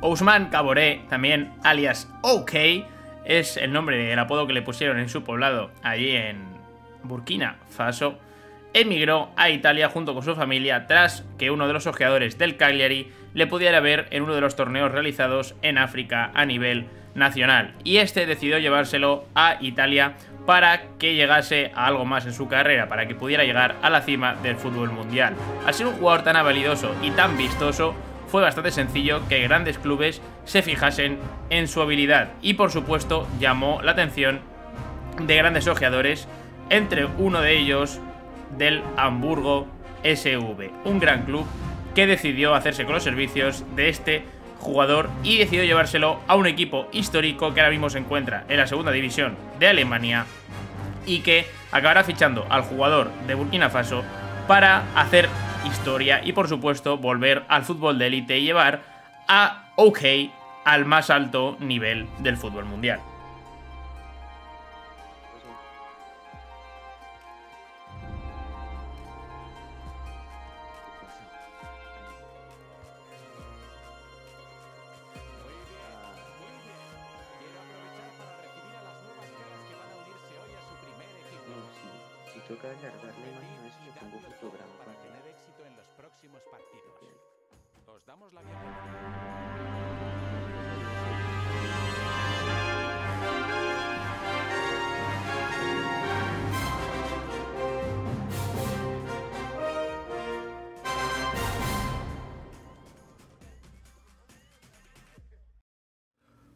Ousmane Caboré, también alias OK, es el nombre del apodo que le pusieron en su poblado allí en Burkina Faso, emigró a Italia junto con su familia tras que uno de los ojeadores del Cagliari le pudiera ver en uno de los torneos realizados en África a nivel nacional. Y este decidió llevárselo a Italia para que llegase a algo más en su carrera, para que pudiera llegar a la cima del fútbol mundial. Ha sido un jugador tan habilidoso y tan vistoso, fue bastante sencillo que grandes clubes se fijasen en su habilidad y por supuesto llamó la atención de grandes ojeadores, entre uno de ellos del Hamburgo SV, un gran club que decidió hacerse con los servicios de este jugador y decidió llevárselo a un equipo histórico que ahora mismo se encuentra en la segunda división de Alemania y que acabará fichando al jugador de Burkina Faso para hacer historia y por supuesto volver al fútbol de élite y llevar a OK al más alto nivel del fútbol mundial. toca alargar la imagen a veces pongo para, tener éxito en los próximos partidos. Os damos la bienvenida.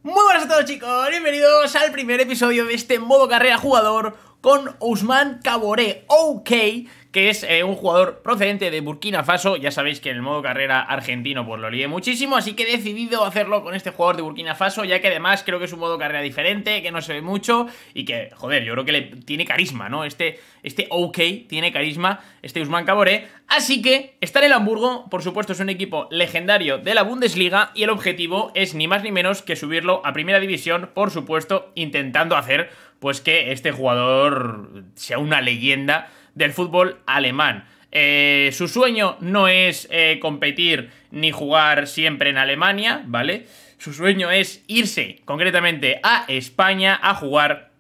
Muy buenas a todos chicos, bienvenidos al primer episodio de este modo carrera jugador con Ousmane Caboré, OK, que es eh, un jugador procedente de Burkina Faso. Ya sabéis que en el modo carrera argentino pues lo lié muchísimo, así que he decidido hacerlo con este jugador de Burkina Faso, ya que además creo que es un modo carrera diferente, que no se ve mucho y que, joder, yo creo que le tiene carisma, ¿no? Este, este OK tiene carisma, este Usman Caboré. Así que estar en Hamburgo, por supuesto, es un equipo legendario de la Bundesliga y el objetivo es ni más ni menos que subirlo a primera división, por supuesto, intentando hacer pues que este jugador sea una leyenda del fútbol alemán. Eh, su sueño no es eh, competir ni jugar siempre en Alemania, ¿vale? Su sueño es irse concretamente a España a jugar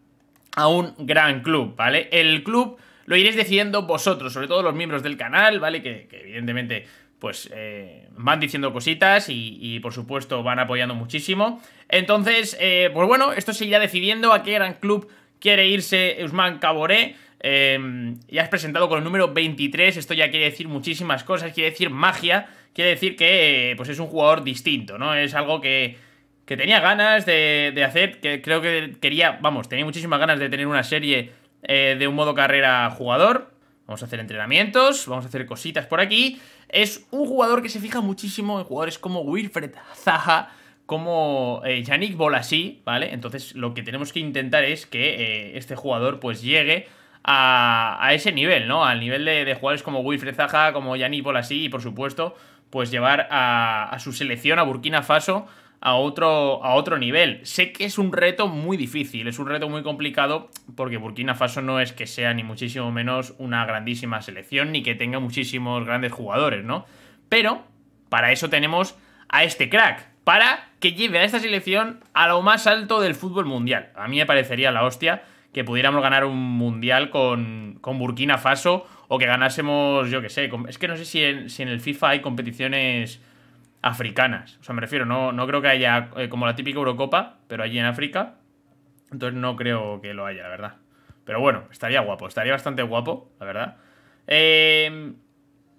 a un gran club, ¿vale? El club lo iréis decidiendo vosotros, sobre todo los miembros del canal, ¿vale? que evidentemente pues eh, van diciendo cositas y, por supuesto van apoyando muchísimo. Entonces, eh, pues bueno, esto se decidiendo a qué gran club quiere irse Usman Caboré. Em, ya has presentado con el número 23, esto ya quiere decir muchísimas cosas, quiere decir magia, quiere decir que eh, pues es un jugador distinto, ¿no? Es algo que, que tenía ganas de, de, hacer, que creo que quería, vamos, tenía muchísimas ganas de tener una serie de un modo carrera jugador. Vamos a hacer entrenamientos, vamos a hacer cositas por aquí. Es un jugador que se fija muchísimo en jugadores como Wilfred Zaha, como eh, Yannick Bolasí, ¿vale? Entonces lo que tenemos que intentar es que eh, este jugador pues llegue a, a, ese nivel, ¿no? Al nivel de, de jugadores como Wilfred Zaha, como Yannick Bolasí y por supuesto pues llevar a su selección a Burkina Faso a otro, a otro nivel. Sé que es un reto muy difícil, es un reto muy complicado porque Burkina Faso no es que sea ni muchísimo menos una grandísima selección ni que tenga muchísimos grandes jugadores, ¿no? Pero para eso tenemos a este crack, para que lleve a esta selección a lo más alto del fútbol mundial. A mí me parecería la hostia que pudiéramos ganar un mundial con, con Burkina Faso o que ganásemos, yo qué sé, es que no sé si en, si en el FIFA hay competiciones africanas. O sea, me refiero, no, no creo que haya eh, como la típica Eurocopa, pero allí en África. Entonces no creo que lo haya, la verdad. Pero bueno, estaría guapo, estaría bastante guapo, la verdad. Em,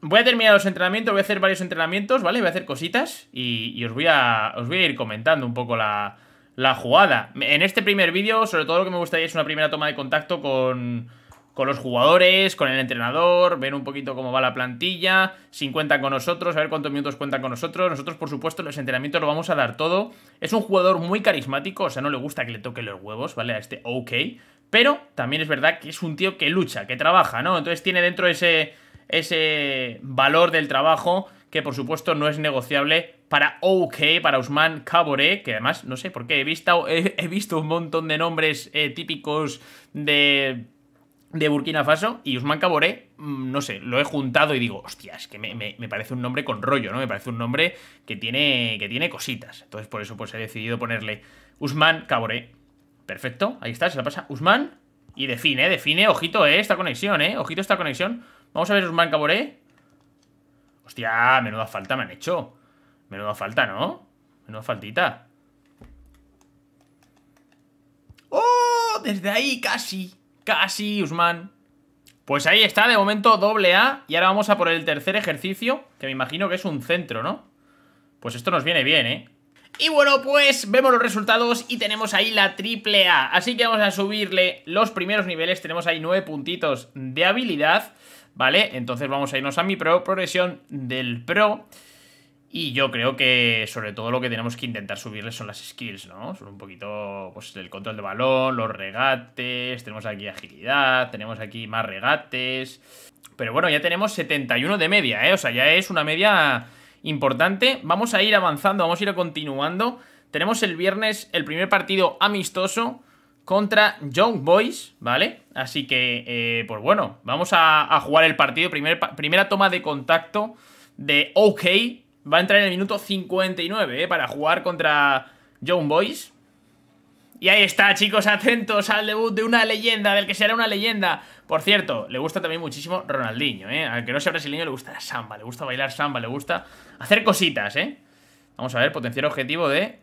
voy a terminar los entrenamientos, voy a hacer varios entrenamientos, ¿vale? Voy a hacer cositas y, os, voy a, voy a ir comentando un poco la, la jugada. En este primer vídeo, sobre todo lo que me gustaría es una primera toma de contacto con con los jugadores, con el entrenador, ver un poquito cómo va la plantilla, si cuentan con nosotros, a ver cuántos minutos cuentan con nosotros. Nosotros, por supuesto, los entrenamientos lo vamos a dar todo. Es un jugador muy carismático, o sea, no le gusta que le toquen los huevos, ¿vale? A este OK. Pero también es verdad que es un tío que lucha, que trabaja, ¿no? Entonces tiene dentro ese, ese valor del trabajo que por supuesto no es negociable para OK, para Usman Cabore, que además, no sé por qué, he visto, visto un montón de nombres eh, típicos de de Burkina Faso y Usman Caboré, mm, no sé, lo he juntado y digo, hostia, es que me, parece un nombre con rollo, ¿no? Me parece un nombre que tiene, que tiene cositas. Entonces por eso pues he decidido ponerle Usman Caboré. Perfecto, ahí está, se la pasa Usman y define, define, ojito, eh, esta conexión, eh, ojito esta conexión. Vamos a ver Usman Caboré. Hostia, menuda falta me han hecho. Menuda falta, ¿no? Menuda faltita. ¡Oh! Desde ahí casi. Casi, Usman. Pues ahí está, de momento doble A. Y ahora vamos a por el tercer ejercicio, que me imagino que es un centro, ¿no? Pues esto nos viene bien, ¿eh? Y bueno, pues vemos los resultados y tenemos ahí la triple A. Así que vamos a subirle los primeros niveles. Tenemos ahí nueve puntitos de habilidad, ¿vale? Entonces vamos a irnos a mi pro, progresión del pro. Y yo creo que sobre todo lo que tenemos que intentar subirle son las skills, ¿no? Son un poquito pues el control de balón, los regates, tenemos aquí agilidad, tenemos aquí más regates. Pero bueno, ya tenemos 71 de media, ¿eh? O sea, ya es una media importante. Vamos a ir avanzando, vamos a ir continuando. Tenemos el viernes el primer partido amistoso contra Young Boys, ¿vale? Así que, eh, pues bueno, vamos a, jugar el partido. Primer, primera toma de contacto de OK Va a entrar en el minuto 59, ¿eh? Para jugar contra John Boys. Y ahí está, chicos, atentos al debut de una leyenda, del que será una leyenda. Por cierto, le gusta también muchísimo Ronaldinho, ¿eh? Al que no sea brasileño le gusta la samba, le gusta bailar samba, le gusta hacer cositas, ¿eh? Vamos a ver, potenciar objetivo de...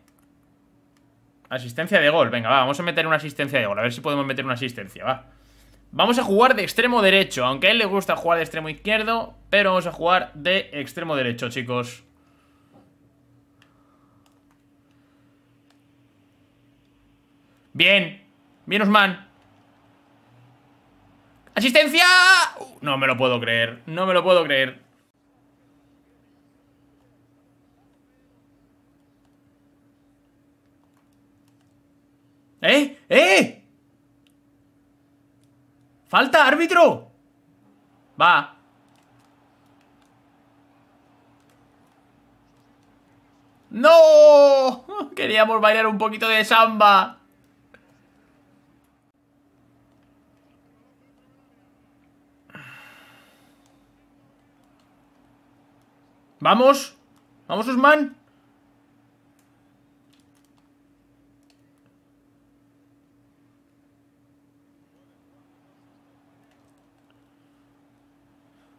Asistencia de gol, venga, va, vamos a meter una asistencia de gol, a ver si podemos meter una asistencia, va. Vamos a jugar de extremo derecho, aunque a él le gusta jugar de extremo izquierdo, pero vamos a jugar de extremo derecho, chicos. Bien. Bien, ¡Asistencia! Uh, no me lo puedo creer. No me lo puedo creer. ¡Eh! ¡Eh! ¡Falta, árbitro! Va. ¡No! Queríamos bailar un poquito de samba. Vamos. Vamos, Usman.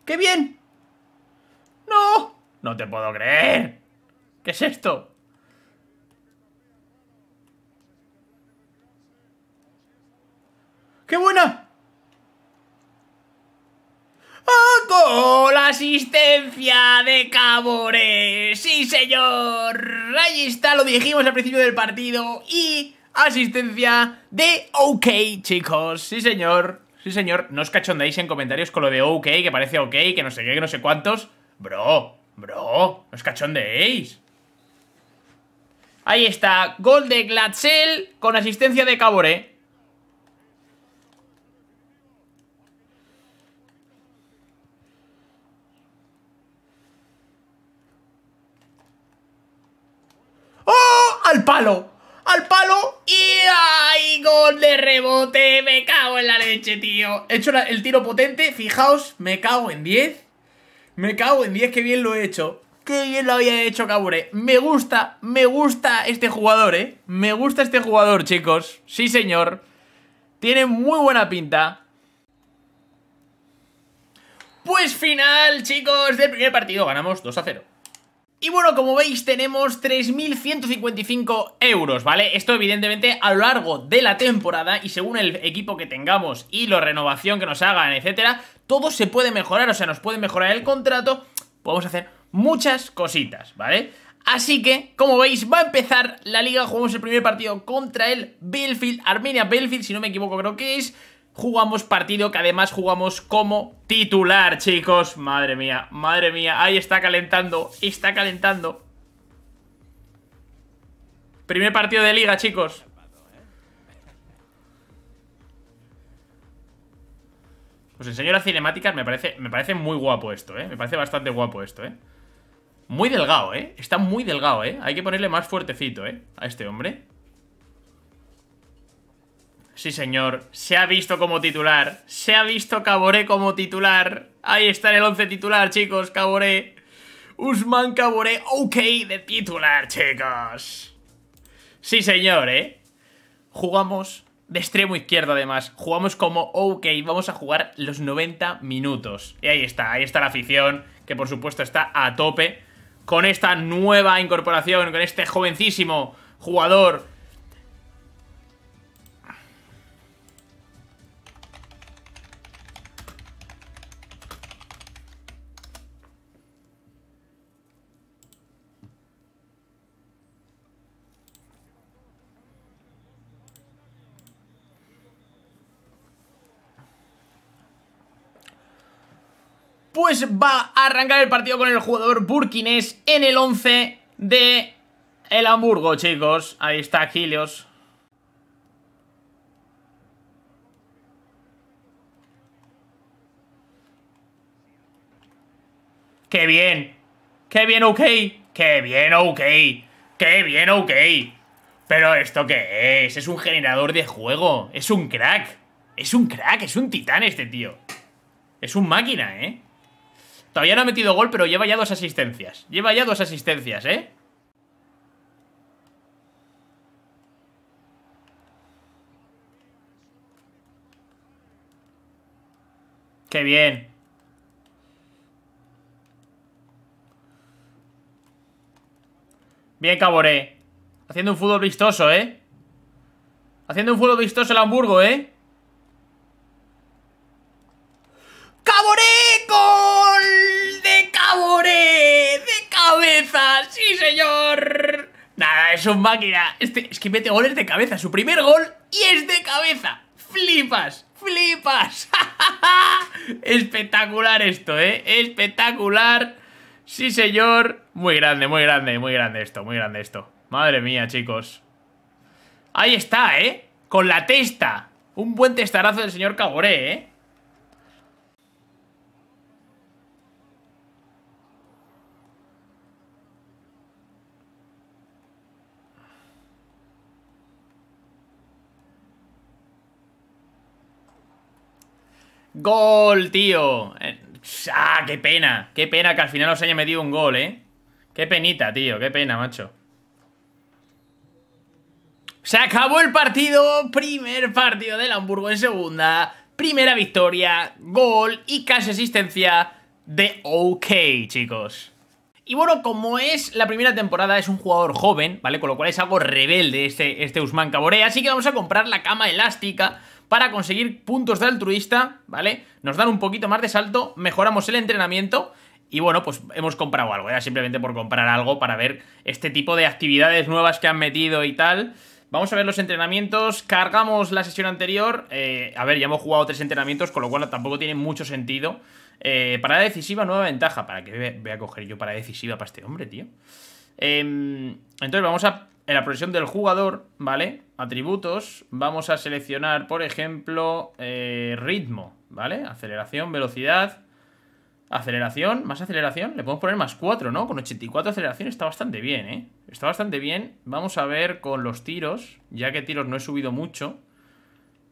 ¡Qué bien! ¡No! No te puedo creer. ¿Qué es esto? ¡Qué buena! asistencia de Cabore. Sí, señor. Ahí está, lo dijimos al principio del partido. Y asistencia de OK, chicos. Sí, señor. Sí, señor. No os cachondeéis en comentarios con lo de OK, que parece OK, que no sé qué, que no sé cuántos. Bro, bro, no os cachondeéis Ahí está, gol de Glatzel con asistencia de Cabore. al palo. Al palo y ¡ay! Gol de rebote. Me cago en la leche, tío. He hecho el tiro potente. Fijaos, me cago en 10. Me cago en 10. que bien lo he hecho. Qué bien lo había hecho Cabure Me gusta, me gusta este jugador, ¿eh? Me gusta este jugador, chicos. Sí, señor. Tiene muy buena pinta. Pues final, chicos, del primer partido ganamos 2 a 0. Y bueno, como veis tenemos 3.155 euros, ¿vale? Esto evidentemente a lo largo de la temporada y según el equipo que tengamos y la renovación que nos hagan, etcétera, todo se puede mejorar, o sea, nos puede mejorar el contrato, podemos hacer muchas cositas, ¿vale? Así que, como veis, va a empezar la liga. Jugamos el primer partido contra el Belfield, Armenia Belfield, si no me equivoco, creo que es jugamos partido que además jugamos como titular, chicos. Madre mía, madre mía. Ahí está calentando, está calentando. Primer partido de liga, chicos. Os enseño las cinemáticas, me parece, me parece muy guapo esto, ¿eh? Me parece bastante guapo esto, ¿eh? Muy delgado, ¿eh? Está muy delgado, ¿eh? Hay que ponerle más fuertecito, ¿eh? A este hombre. Sí, señor. Se ha visto como titular. Se ha visto Caboré como titular. Ahí está en el 11 titular, chicos, Caboré. Usman Caboré, ok, de titular, chicos. Sí, señor, ¿eh? Jugamos de extremo izquierdo, además. Jugamos como ok, vamos a jugar los 90 minutos. Y ahí está, ahí está la afición, que por supuesto está a tope con esta nueva incorporación, con este jovencísimo jugador pues va a arrancar el partido con el jugador burkinés en el 11 de el Hamburgo, chicos. Ahí está Kilios. ¡Qué bien! ¡Qué bien, ok! ¡Qué bien, ok! ¡Qué bien, ok! Pero ¿esto qué es? Es un generador de juego. Es un crack. Es un crack. Es un titán este tío. Es un máquina, ¿eh? Todavía no ha metido gol, pero lleva ya dos asistencias. Lleva ya dos asistencias, ¿eh? ¡Qué bien! Bien, Caboré. Haciendo un fútbol vistoso, ¿eh? Haciendo un fútbol vistoso el Hamburgo, ¿eh? ¡Caboré! ¡Gol de Caboré! ¡De cabeza! ¡Sí, señor! Nada, es un máquina. Este, es que mete goles de cabeza. Su primer gol y es de cabeza. ¡Flipas! ¡Flipas! Espectacular esto, ¿eh? Espectacular. Sí, señor. Muy grande, muy grande, muy grande esto, muy grande esto. Madre mía, chicos. Ahí está, ¿eh? Con la testa. Un buen testarazo del señor Caboré, ¿eh? ¡Gol, tío! Eh, ¡Ah, qué pena! Qué pena que al final os haya metido un gol, ¿eh? Qué penita, tío, qué pena, macho Se acabó el partido Primer partido del Hamburgo en segunda Primera victoria Gol y casi asistencia De OK, chicos y bueno, como es la primera temporada, es un jugador joven, ¿vale? Con lo cual es algo rebelde este, este Usman Kabore Así que vamos a comprar la cama elástica para conseguir puntos de altruista, ¿vale? Nos dan un poquito más de salto, mejoramos el entrenamiento y bueno, pues hemos comprado algo, era simplemente por comprar algo para ver este tipo de actividades nuevas que han metido y tal. Vamos a ver los entrenamientos, cargamos la sesión anterior, eh, a ver, ya hemos jugado tres entrenamientos, con lo cual tampoco tiene mucho sentido. Para eh, parada decisiva, nueva ventaja, ¿para qué voy a coger yo para decisiva para este hombre, tío? Em, entonces vamos a, en la progresión del jugador, ¿vale? atributos, vamos a seleccionar, por ejemplo, eh, ritmo, ¿vale? Aceleración, velocidad, aceleración, más aceleración, le podemos poner más 4, ¿no? Con 84 aceleración está bastante bien, ¿eh? Está bastante bien. Vamos a ver con los tiros, ya que tiros no he subido mucho,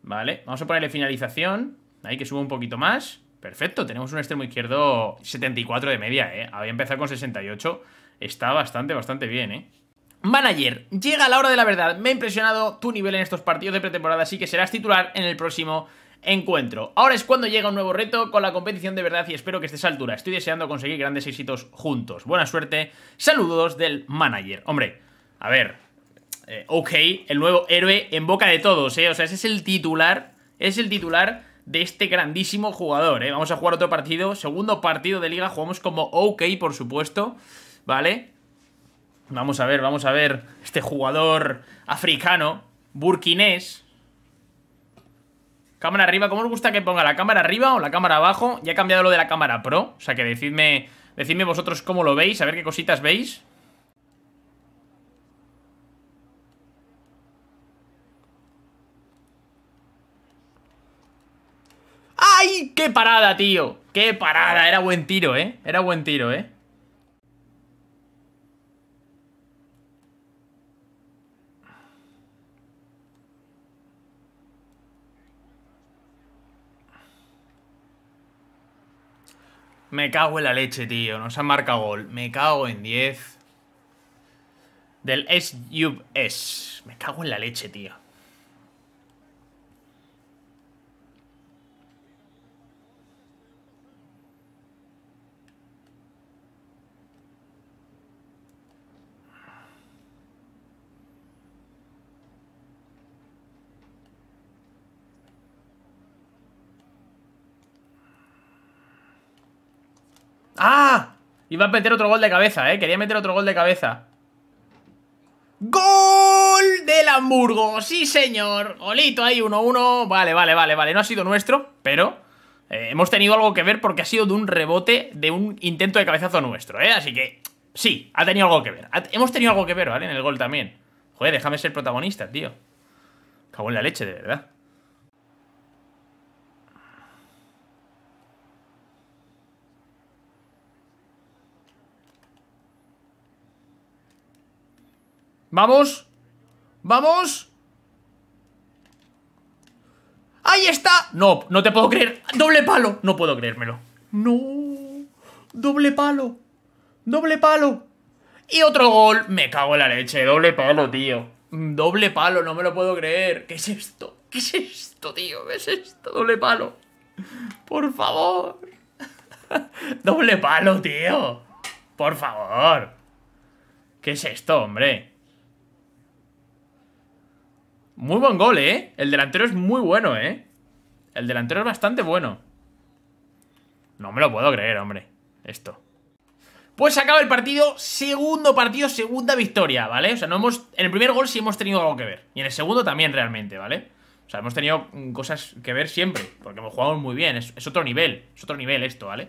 ¿vale? Vamos a ponerle finalización, ahí que suba un poquito más. Perfecto, tenemos un extremo izquierdo 74 de media, ¿eh? Había empezado con 68, está bastante, bastante bien, ¿eh? Manager, llega la hora de la verdad. Me ha impresionado tu nivel en estos partidos de pretemporada, así que serás titular en el próximo encuentro. Ahora es cuando llega un nuevo reto con la competición de verdad y espero que estés a altura. Estoy deseando conseguir grandes éxitos juntos. Buena suerte. Saludos del manager. Hombre, a ver. Eh, ok, el nuevo héroe en boca de todos, ¿eh? O sea, ese es el titular. Es el titular de este grandísimo jugador, ¿eh? Vamos a jugar otro partido. Segundo partido de liga. Jugamos como OK, por supuesto. ¿Vale? Vamos a ver, vamos a ver. Este jugador africano, burkinés. Cámara arriba, ¿cómo os gusta que ponga la cámara arriba o la cámara abajo? Ya he cambiado lo de la cámara pro. O sea que decidme, decidme vosotros cómo lo veis, a ver qué cositas veis. ¡Ay! ¡Qué parada, tío! ¡Qué parada! Era buen tiro, ¿eh? Era buen tiro, ¿eh? Me cago en la leche, tío. Nos han marcado gol. Me cago en 10. Del s Yub S. Me cago en la leche, tío. ¡Ah! Iba a meter otro gol de cabeza, ¿eh? Quería meter otro gol de cabeza. ¡Gol del Hamburgo! ¡Sí, señor! Golito ahí, 1-1. Vale, vale, vale, vale. No ha sido nuestro, pero eh, hemos tenido algo que ver porque ha sido de un rebote, de un intento de cabezazo nuestro, ¿eh? Así que sí, ha tenido algo que ver. hemos tenido algo que ver, ¿vale? En el gol también. Joder, déjame ser protagonista, tío. Cago en la leche, de verdad. Vamos Vamos Ahí está No, no te puedo creer Doble palo No puedo creérmelo No Doble palo Doble palo Y otro gol Me cago en la leche Doble palo, tío Doble palo No me lo puedo creer ¿Qué es esto? ¿Qué es esto, tío? ¿Qué es esto? Doble palo Por favor Doble palo, tío Por favor ¿Qué es esto, hombre? Muy buen gol, ¿eh? El delantero es muy bueno, ¿eh? El delantero es bastante bueno. No me lo puedo creer, hombre. Esto. Pues acaba el partido, segundo partido, segunda victoria, ¿vale? O sea, no hemos, en el primer gol sí hemos tenido algo que ver. Y en el segundo también realmente, ¿vale? O sea, hemos tenido cosas que ver siempre, porque hemos jugado muy bien. Es, otro nivel, es otro nivel esto, ¿vale?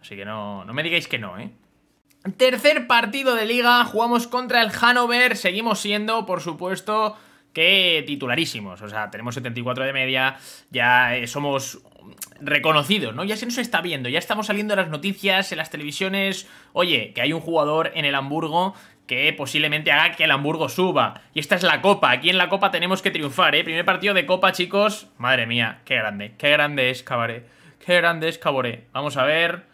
Así que no, no me digáis que no, ¿eh? Tercer partido de liga, jugamos contra el Hannover, seguimos siendo, por supuesto, que titularísimos. O sea, tenemos 74 de media, ya eh, somos reconocidos, ¿no? Ya se nos está viendo, ya estamos saliendo en las noticias, en las televisiones. Oye, que hay un jugador en el Hamburgo que posiblemente haga que el Hamburgo suba. Y esta es la Copa. Aquí en la Copa tenemos que triunfar, ¿eh? Primer partido de Copa, chicos. Madre mía, qué grande, qué grande es Cabaret Qué grande es Vamos a ver.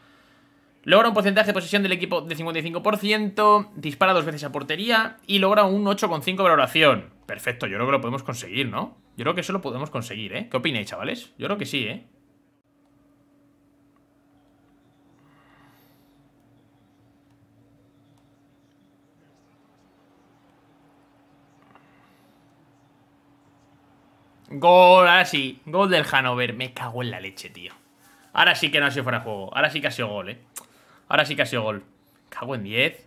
Logra un porcentaje de posesión del equipo de 55%, dispara dos veces a portería y logra un 8,5 valoración. Perfecto, yo creo que lo podemos conseguir, ¿no? Yo creo que eso lo podemos conseguir, ¿eh? ¿Qué opináis, chavales? Yo creo que sí, ¿eh? Gol, ahora sí. Gol del Hanover. Me cago en la leche, tío. Ahora sí que no ha sido fuera de juego. Ahora sí que ha sido gol, ¿eh? Ahora sí que ha sido gol. Cago en 10.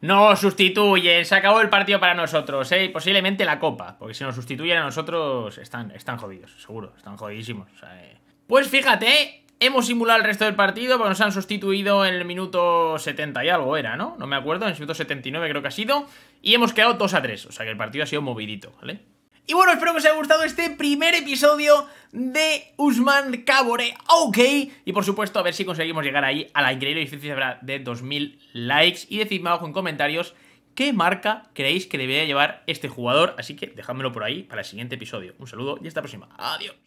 No sustituyen, se acabó el partido para nosotros, ¿eh? posiblemente la copa, porque si nos sustituyen a nosotros están, están jodidos, seguro, están jodidísimos. Eh. Pues fíjate, Hemos simulado el resto del partido porque nos han sustituido en el minuto 70 y algo era, ¿no? No me acuerdo, en el minuto 79 creo que ha sido. Y hemos quedado 2 a 3, o sea que el partido ha sido movidito, ¿vale? Y bueno, espero que os haya gustado este primer episodio de Usman Cabore, ok. Y por supuesto, a ver si conseguimos llegar ahí a la increíble cifra de 2000 likes. Y decidme abajo en comentarios qué marca creéis que debería llevar este jugador. Así que dejádmelo por ahí para el siguiente episodio. Un saludo y hasta la próxima. Adiós.